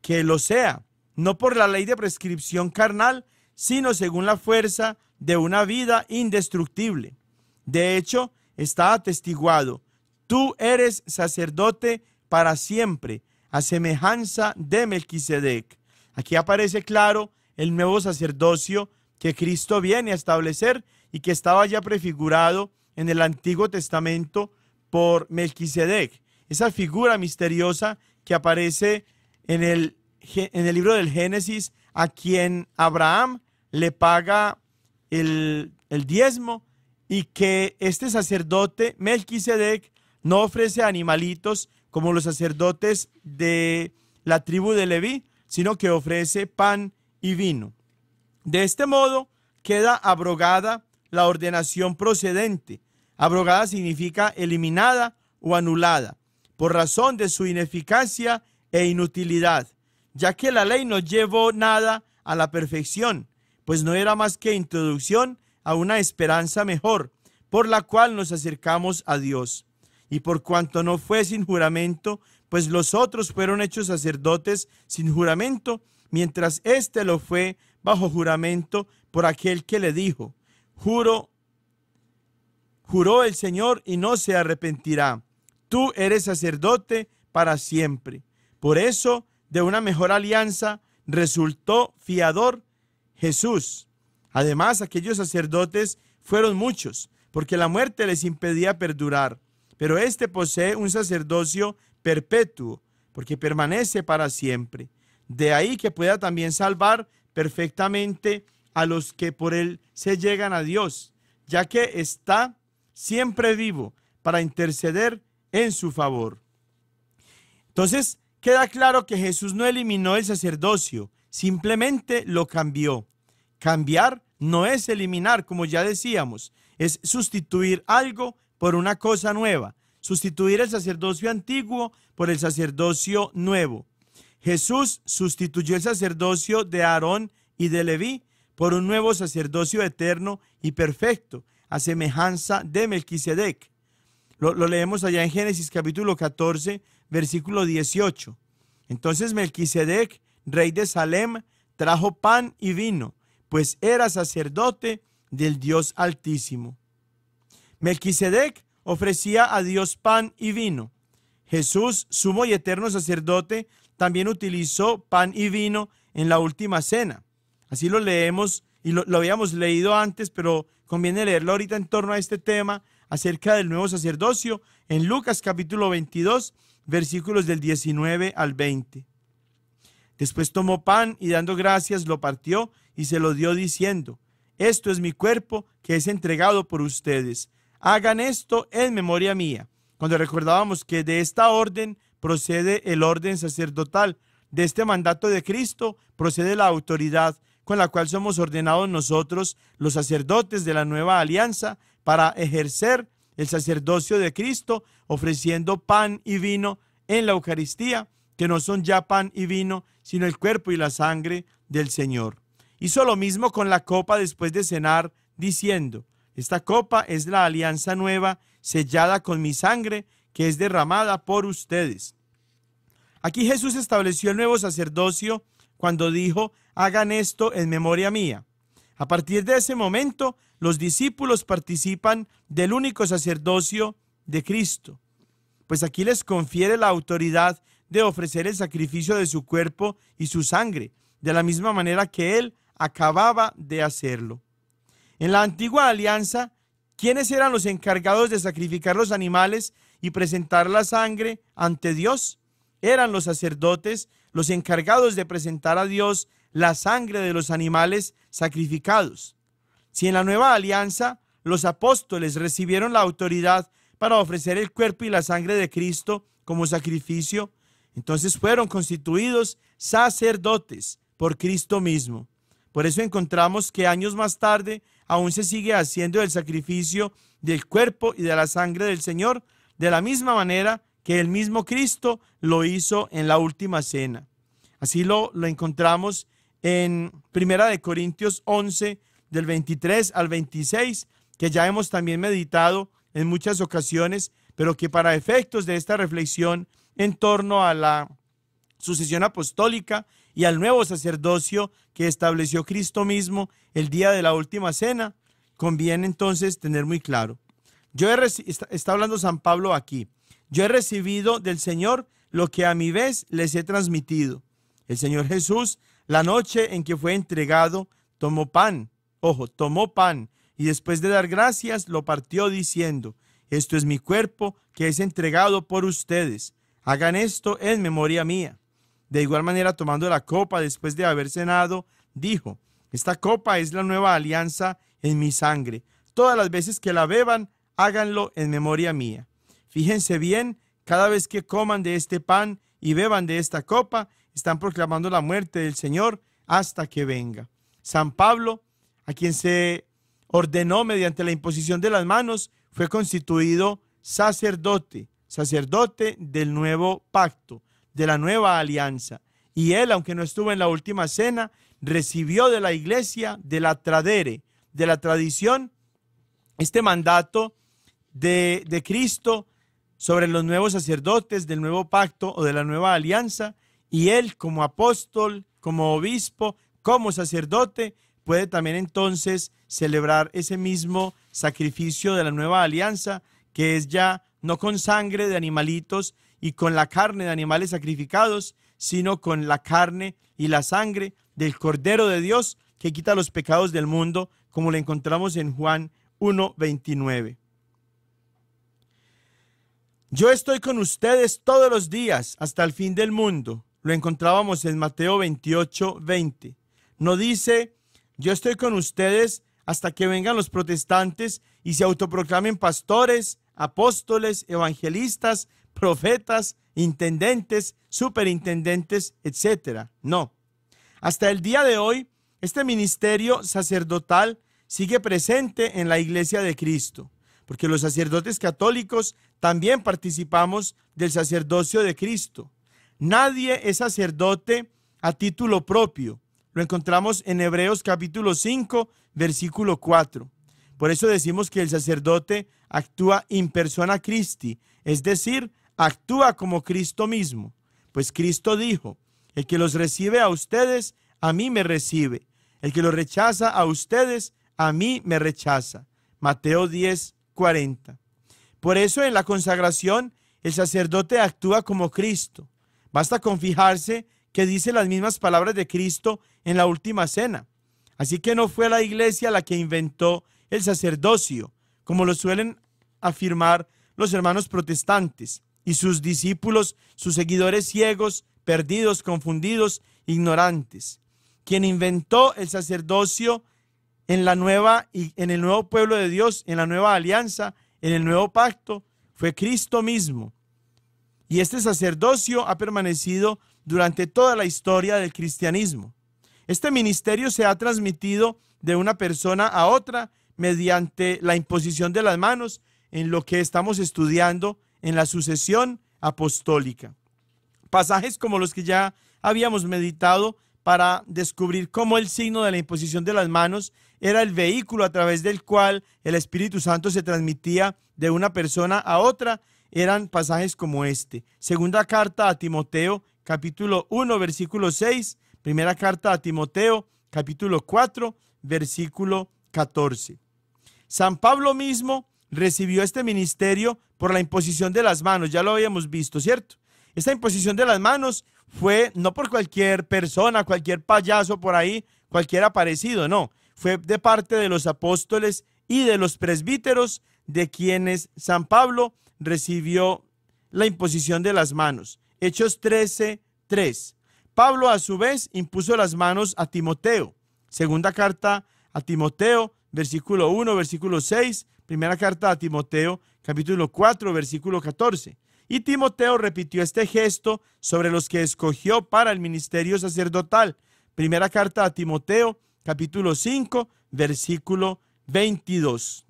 que lo sea, no por la ley de prescripción carnal, sino según la fuerza de una vida indestructible. De hecho, está atestiguado, tú eres sacerdote para siempre, a semejanza de Melquisedec. Aquí aparece claro el nuevo sacerdocio que Cristo viene a establecer y que estaba ya prefigurado en el Antiguo Testamento por Melquisedec, esa figura misteriosa que aparece en el, en el libro del Génesis, a quien Abraham le paga el, el diezmo y que este sacerdote Melquisedec no ofrece animalitos como los sacerdotes de la tribu de Leví, sino que ofrece pan y vino. De este modo queda abrogada la ordenación procedente Abrogada significa eliminada o anulada por razón de su ineficacia e inutilidad, ya que la ley no llevó nada a la perfección, pues no era más que introducción a una esperanza mejor, por la cual nos acercamos a Dios. Y por cuanto no fue sin juramento, pues los otros fueron hechos sacerdotes sin juramento, mientras éste lo fue bajo juramento por aquel que le dijo, juro juró el Señor y no se arrepentirá. Tú eres sacerdote para siempre. Por eso, de una mejor alianza resultó fiador Jesús. Además, aquellos sacerdotes fueron muchos, porque la muerte les impedía perdurar. Pero éste posee un sacerdocio perpetuo, porque permanece para siempre. De ahí que pueda también salvar perfectamente a los que por él se llegan a Dios, ya que está siempre vivo para interceder en su favor. Entonces, queda claro que Jesús no eliminó el sacerdocio, simplemente lo cambió. Cambiar no es eliminar, como ya decíamos, es sustituir algo por una cosa nueva, sustituir el sacerdocio antiguo por el sacerdocio nuevo. Jesús sustituyó el sacerdocio de Aarón y de Leví por un nuevo sacerdocio eterno y perfecto, a semejanza de Melquisedec. Lo, leemos allá en Génesis capítulo 14, versículo 18. Entonces Melquisedec, rey de Salem, trajo pan y vino, pues era sacerdote del Dios Altísimo. Melquisedec ofrecía a Dios pan y vino. Jesús, sumo y eterno sacerdote, también utilizó pan y vino en la última cena. Así lo leemos y lo habíamos leído antes, pero Conviene leerlo ahorita en torno a este tema acerca del nuevo sacerdocio en Lucas capítulo 22, versículos del 19 al 20. Después tomó pan y dando gracias lo partió y se lo dio diciendo, esto es mi cuerpo que es entregado por ustedes. Hagan esto en memoria mía. Cuando recordábamos que de esta orden procede el orden sacerdotal, de este mandato de Cristo procede la autoridad con la cual somos ordenados nosotros, los sacerdotes de la nueva alianza, para ejercer el sacerdocio de Cristo, ofreciendo pan y vino en la Eucaristía, que no son ya pan y vino, sino el cuerpo y la sangre del Señor. Hizo lo mismo con la copa después de cenar, diciendo, esta copa es la alianza nueva, sellada con mi sangre, que es derramada por ustedes. Aquí Jesús estableció el nuevo sacerdocio cuando dijo, hagan esto en memoria mía. A partir de ese momento, los discípulos participan del único sacerdocio de Cristo, pues aquí les confiere la autoridad de ofrecer el sacrificio de su cuerpo y su sangre, de la misma manera que él acababa de hacerlo. En la antigua alianza, ¿quiénes eran los encargados de sacrificar los animales y presentar la sangre ante Dios? Eran los sacerdotes los encargados de presentar a Dios la sangre de los animales sacrificados. Si en la nueva alianza los apóstoles recibieron la autoridad para ofrecer el cuerpo y la sangre de Cristo como sacrificio, entonces fueron constituidos sacerdotes por Cristo mismo. Por eso encontramos que años más tarde aún se sigue haciendo el sacrificio del cuerpo y de la sangre del Señor de la misma manera que el mismo Cristo lo hizo en la última cena. Así lo, encontramos en Primera de Corintios 11, del 23 al 26, que ya hemos también meditado en muchas ocasiones, pero que para efectos de esta reflexión en torno a la sucesión apostólica y al nuevo sacerdocio que estableció Cristo mismo el día de la última cena, conviene entonces tener muy claro. Yo he está hablando San Pablo aquí. Yo he recibido del Señor lo que a mi vez les he transmitido. El Señor Jesús, la noche en que fue entregado, tomó pan, ojo, tomó pan, y después de dar gracias, lo partió diciendo, esto es mi cuerpo que es entregado por ustedes. Hagan esto en memoria mía. De igual manera, tomando la copa después de haber cenado, dijo, esta copa es la nueva alianza en mi sangre. Todas las veces que la beban, háganlo en memoria mía. Fíjense bien, cada vez que coman de este pan y beban de esta copa, están proclamando la muerte del Señor hasta que venga. San Pablo, a quien se ordenó mediante la imposición de las manos, fue constituido sacerdote, sacerdote del nuevo pacto, de la nueva alianza. Y él, aunque no estuvo en la última cena, recibió de la iglesia, de la tradere, de la tradición, este mandato de, de Cristo sobre los nuevos sacerdotes del nuevo pacto o de la nueva alianza, y él como apóstol, como obispo, como sacerdote, puede también entonces celebrar ese mismo sacrificio de la nueva alianza, que es ya no con sangre de animalitos y con la carne de animales sacrificados, sino con la carne y la sangre del Cordero de Dios que quita los pecados del mundo, como lo encontramos en Juan 1.29. Yo estoy con ustedes todos los días hasta el fin del mundo. Lo encontrábamos en Mateo 28, 20. No dice, yo estoy con ustedes hasta que vengan los protestantes y se autoproclamen pastores, apóstoles, evangelistas, profetas, intendentes, superintendentes, etc. No. Hasta el día de hoy, este ministerio sacerdotal sigue presente en la iglesia de Cristo porque los sacerdotes católicos también participamos del sacerdocio de Cristo. Nadie es sacerdote a título propio. Lo encontramos en Hebreos capítulo 5, versículo 4. Por eso decimos que el sacerdote actúa in persona Christi, es decir, actúa como Cristo mismo. Pues Cristo dijo, el que los recibe a ustedes, a mí me recibe. El que los rechaza a ustedes, a mí me rechaza. Mateo 10, 40. Por eso en la consagración el sacerdote actúa como Cristo. Basta con fijarse que dice las mismas palabras de Cristo en la última cena. Así que no fue la iglesia la que inventó el sacerdocio, como lo suelen afirmar los hermanos protestantes y sus discípulos, sus seguidores ciegos, perdidos, confundidos, ignorantes. Quien inventó el sacerdocio en la nueva y en el nuevo pueblo de Dios, en la nueva alianza, en el nuevo pacto, fue Cristo mismo. Y este sacerdocio ha permanecido durante toda la historia del cristianismo. Este ministerio se ha transmitido de una persona a otra mediante la imposición de las manos en lo que estamos estudiando en la sucesión apostólica. Pasajes como los que ya habíamos meditado para descubrir cómo el signo de la imposición de las manos era el vehículo a través del cual el Espíritu Santo se transmitía de una persona a otra, eran pasajes como este. Segunda carta a Timoteo, capítulo 1, versículo 6. Primera carta a Timoteo, capítulo 4, versículo 14. San Pablo mismo recibió este ministerio por la imposición de las manos, ya lo habíamos visto, ¿cierto? Esta imposición de las manos fue no por cualquier persona, cualquier payaso por ahí, cualquier aparecido, no. Fue de parte de los apóstoles y de los presbíteros de quienes San Pablo recibió la imposición de las manos. Hechos 13, Pablo a su vez impuso las manos a Timoteo. Segunda carta a Timoteo, versículo 1, versículo 6. Primera carta a Timoteo, capítulo 4, versículo 14. Y Timoteo repitió este gesto sobre los que escogió para el ministerio sacerdotal. Primera carta a Timoteo, capítulo 5, versículo 22.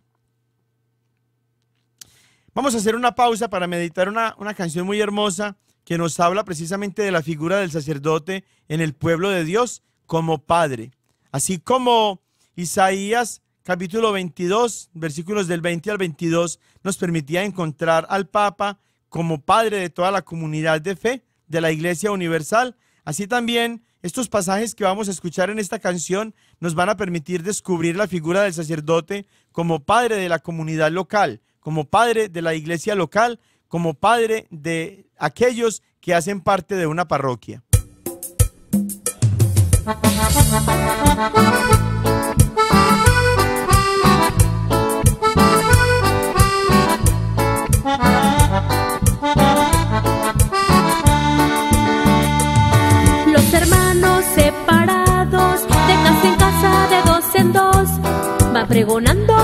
Vamos a hacer una pausa para meditar una, canción muy hermosa que nos habla precisamente de la figura del sacerdote en el pueblo de Dios como Padre. Así como Isaías capítulo 22, versículos del 20 al 22, nos permitía encontrar al Papa como padre de toda la comunidad de fe de la Iglesia Universal. Así también, estos pasajes que vamos a escuchar en esta canción nos van a permitir descubrir la figura del sacerdote como padre de la comunidad local, como padre de la iglesia local, como padre de aquellos que hacen parte de una parroquia.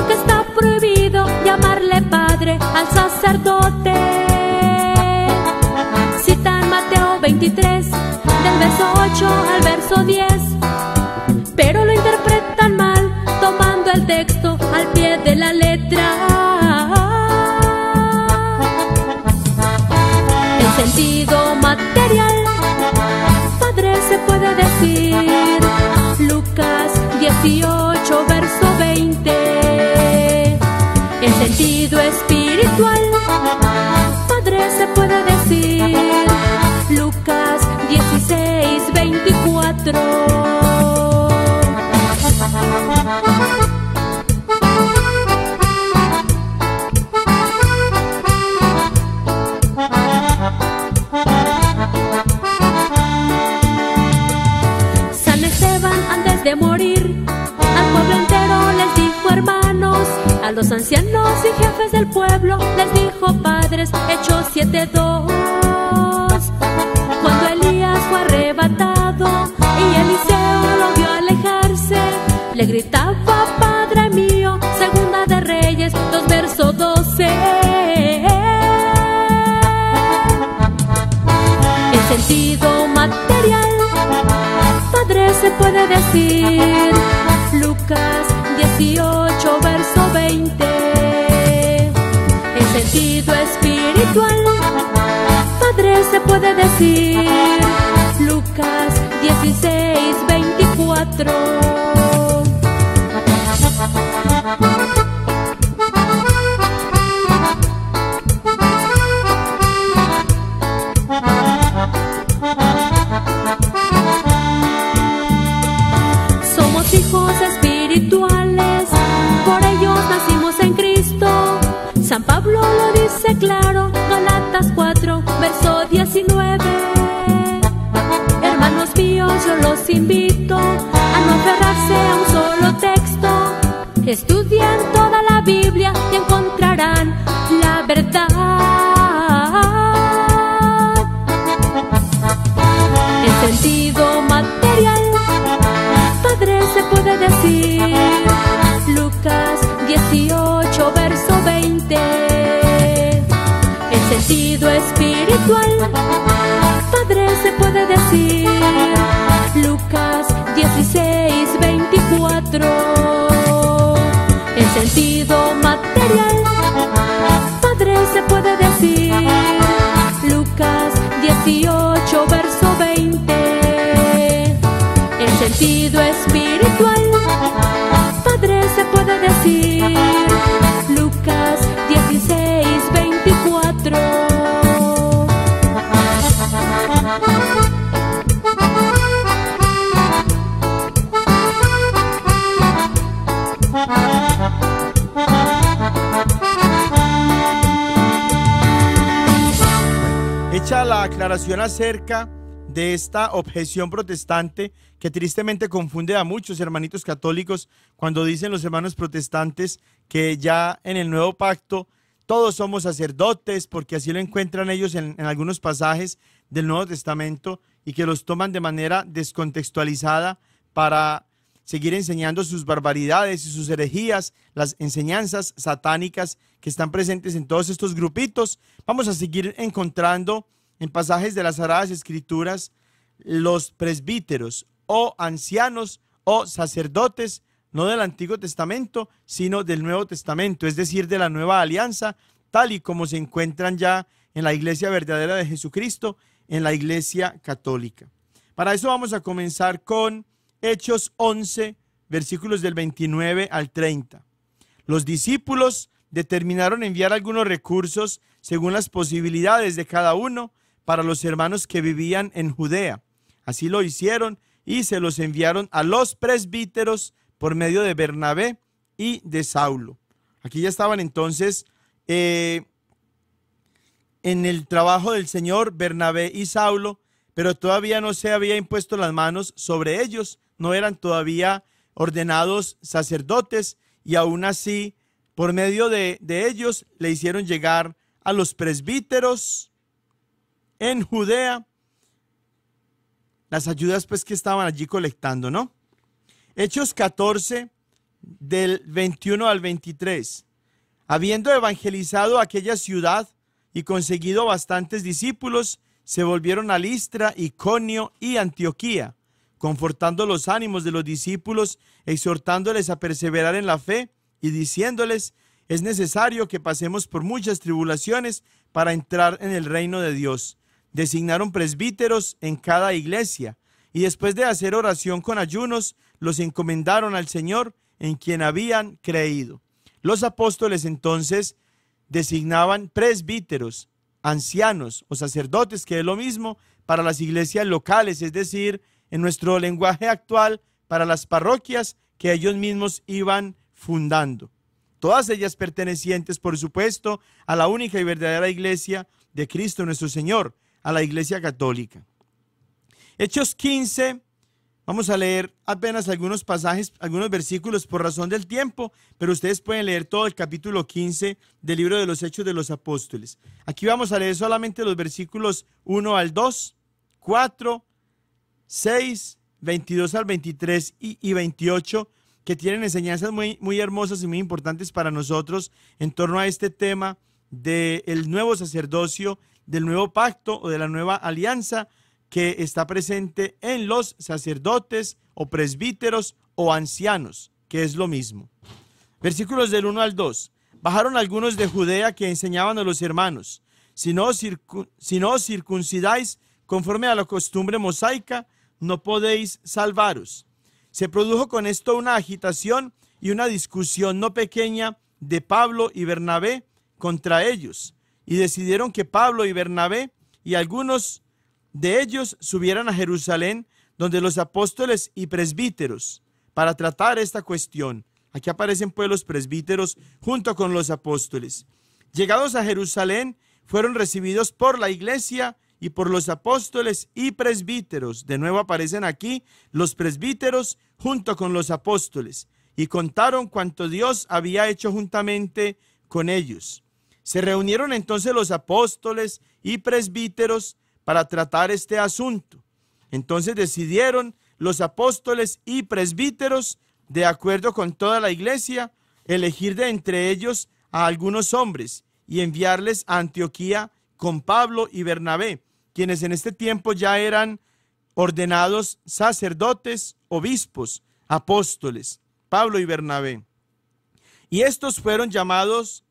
que está prohibido llamarle padre al sacerdote. Citan Mateo 23, del verso 8 al verso 10, pero lo interpretan mal, tomando el texto al pie de la letra. El sentido material, padre se puede decir, Lucas 18. Padre se puede decir, Lucas 16, 24. San Esteban antes de morir, al pueblo entero les dijo hermanos, a los ancianos pueblo les dijo padres, Hechos 7.2. Cuando Elías fue arrebatado y Eliseo lo vio alejarse, le gritaba, Padre mío, segunda de Reyes, 2 verso 12. El sentido material, Padre se puede decir, Lucas 18, verso 20 espiritual. Padre se puede decir. de esta objeción protestante que tristemente confunde a muchos hermanitos católicos cuando dicen los hermanos protestantes que ya en el nuevo pacto todos somos sacerdotes, porque así lo encuentran ellos en algunos pasajes del Nuevo Testamento y que los toman de manera descontextualizada para seguir enseñando sus barbaridades y sus herejías, las enseñanzas satánicas que están presentes en todos estos grupitos. Vamos a seguir encontrando en pasajes de las Sagradas Escrituras, los presbíteros o ancianos o sacerdotes, no del Antiguo Testamento, sino del Nuevo Testamento, es decir, de la nueva alianza, tal y como se encuentran ya en la iglesia verdadera de Jesucristo, en la iglesia católica. Para eso vamos a comenzar con Hechos 11, versículos del 29 al 30. Los discípulos determinaron enviar algunos recursos según las posibilidades de cada uno para los hermanos que vivían en Judea. Así lo hicieron y se los enviaron a los presbíteros por medio de Bernabé y de Saulo. Aquí ya estaban entonces eh, en el trabajo del Señor Bernabé y Saulo, pero todavía no se había impuesto las manos sobre ellos, no eran todavía ordenados sacerdotes y aún así, por medio de ellos, le hicieron llegar a los presbíteros en Judea, las ayudas pues que estaban allí colectando, ¿no? Hechos 14 del 21 al 23. Habiendo evangelizado aquella ciudad y conseguido bastantes discípulos, se volvieron a Listra, Iconio y Antioquía, confortando los ánimos de los discípulos, exhortándoles a perseverar en la fe y diciéndoles, es necesario que pasemos por muchas tribulaciones para entrar en el reino de Dios designaron presbíteros en cada iglesia y después de hacer oración con ayunos, los encomendaron al Señor en quien habían creído. Los apóstoles entonces designaban presbíteros, ancianos o sacerdotes, que es lo mismo para las iglesias locales, es decir, en nuestro lenguaje actual, para las parroquias que ellos mismos iban fundando. Todas ellas pertenecientes, por supuesto, a la única y verdadera iglesia de Cristo nuestro Señor, a la Iglesia Católica. Hechos 15, vamos a leer apenas algunos pasajes, algunos versículos por razón del tiempo, pero ustedes pueden leer todo el capítulo 15 del libro de los Hechos de los Apóstoles. Aquí vamos a leer solamente los versículos 1 al 2, 4, 6, 22 al 23 y, 28 que tienen enseñanzas muy, muy hermosas y muy importantes para nosotros en torno a este tema del nuevo sacerdocio del nuevo pacto o de la nueva alianza que está presente en los sacerdotes o presbíteros o ancianos, que es lo mismo. Versículos del 1 al 2. Bajaron algunos de Judea que enseñaban a los hermanos, si no, si no os circuncidáis conforme a la costumbre mosaica, no podéis salvaros. Se produjo con esto una agitación y una discusión no pequeña de Pablo y Bernabé contra ellos, y decidieron que Pablo y Bernabé y algunos de ellos subieran a Jerusalén donde los apóstoles y presbíteros para tratar esta cuestión. Aquí aparecen pues los presbíteros junto con los apóstoles. Llegados a Jerusalén, fueron recibidos por la iglesia y por los apóstoles y presbíteros. De nuevo aparecen aquí los presbíteros junto con los apóstoles y contaron cuanto Dios había hecho juntamente con ellos. Se reunieron entonces los apóstoles y presbíteros para tratar este asunto. Entonces decidieron los apóstoles y presbíteros, de acuerdo con toda la iglesia, elegir de entre ellos a algunos hombres y enviarles a Antioquía con Pablo y Bernabé, quienes en este tiempo ya eran ordenados sacerdotes, obispos, apóstoles, Pablo y Bernabé. Y estos fueron llamados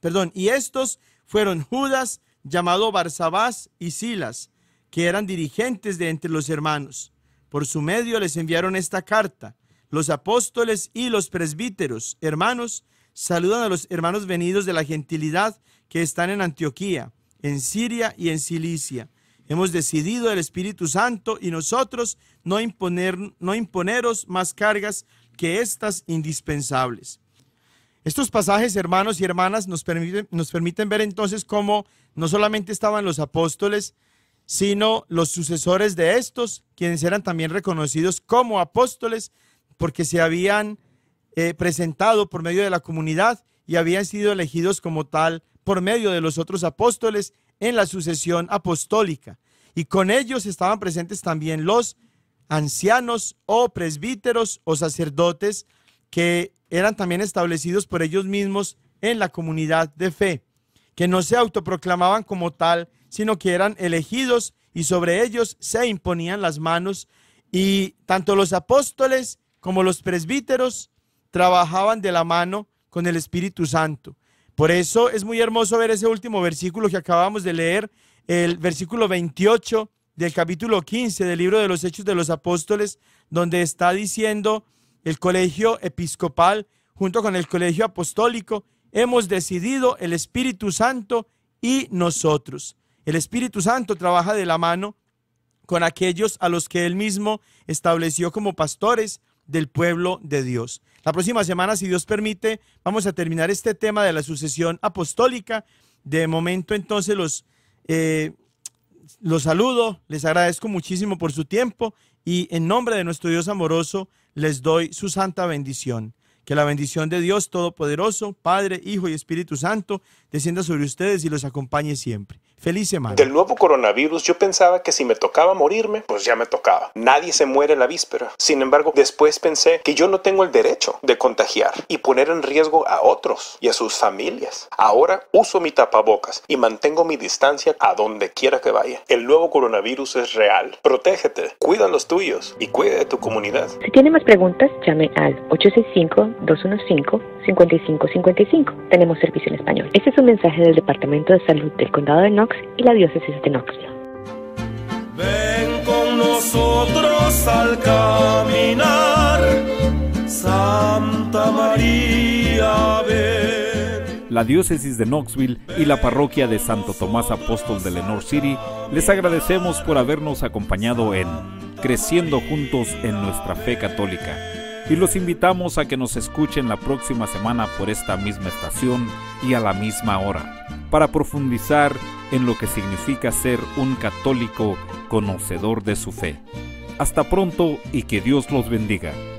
perdón, y estos fueron Judas, llamado Barsabás, y Silas, que eran dirigentes de entre los hermanos. Por su medio les enviaron esta carta. Los apóstoles y los presbíteros, hermanos, saludan a los hermanos venidos de la gentilidad que están en Antioquía, en Siria y en Cilicia. Hemos decidido el Espíritu Santo y nosotros no, no imponeros más cargas que estas indispensables. Estos pasajes, hermanos y hermanas, nos permiten, ver entonces cómo no solamente estaban los apóstoles, sino los sucesores de estos, quienes eran también reconocidos como apóstoles, porque se habían eh, presentado por medio de la comunidad y habían sido elegidos como tal por medio de los otros apóstoles en la sucesión apostólica. Y con ellos estaban presentes también los ancianos o presbíteros o sacerdotes, que eran también establecidos por ellos mismos en la comunidad de fe, que no se autoproclamaban como tal, sino que eran elegidos y sobre ellos se imponían las manos y tanto los apóstoles como los presbíteros trabajaban de la mano con el Espíritu Santo. Por eso es muy hermoso ver ese último versículo que acabamos de leer, el versículo 28 del capítulo 15 del libro de los Hechos de los Apóstoles, donde está diciendo el colegio episcopal junto con el colegio apostólico, hemos decidido el Espíritu Santo y nosotros. El Espíritu Santo trabaja de la mano con aquellos a los que él mismo estableció como pastores del pueblo de Dios. La próxima semana, si Dios permite, vamos a terminar este tema de la sucesión apostólica. De momento, entonces, los, eh, los saludo, les agradezco muchísimo por su tiempo y en nombre de nuestro Dios amoroso, les doy su santa bendición. Que la bendición de Dios Todopoderoso, Padre, Hijo y Espíritu Santo, Desciendo sobre ustedes y los acompañe siempre. Feliz semana. Del nuevo coronavirus yo pensaba que si me tocaba morirme, pues ya me tocaba. Nadie se muere la víspera. Sin embargo, después pensé que yo no tengo el derecho de contagiar y poner en riesgo a otros y a sus familias. Ahora uso mi tapabocas y mantengo mi distancia a donde quiera que vaya. El nuevo coronavirus es real. Protégete, cuida a los tuyos y cuida de tu comunidad. Si tiene más preguntas, llame al 865 215 5555. 55. Tenemos servicio en español. Este es un mensaje del Departamento de Salud del Condado de Knox y la Diócesis de Knoxville. Ven con nosotros al caminar, Santa María, La Diócesis de Knoxville y la Parroquia de Santo Tomás Apóstol de Lenore City les agradecemos por habernos acompañado en Creciendo Juntos en nuestra Fe Católica y los invitamos a que nos escuchen la próxima semana por esta misma estación y a la misma hora, para profundizar en lo que significa ser un católico conocedor de su fe. Hasta pronto y que Dios los bendiga.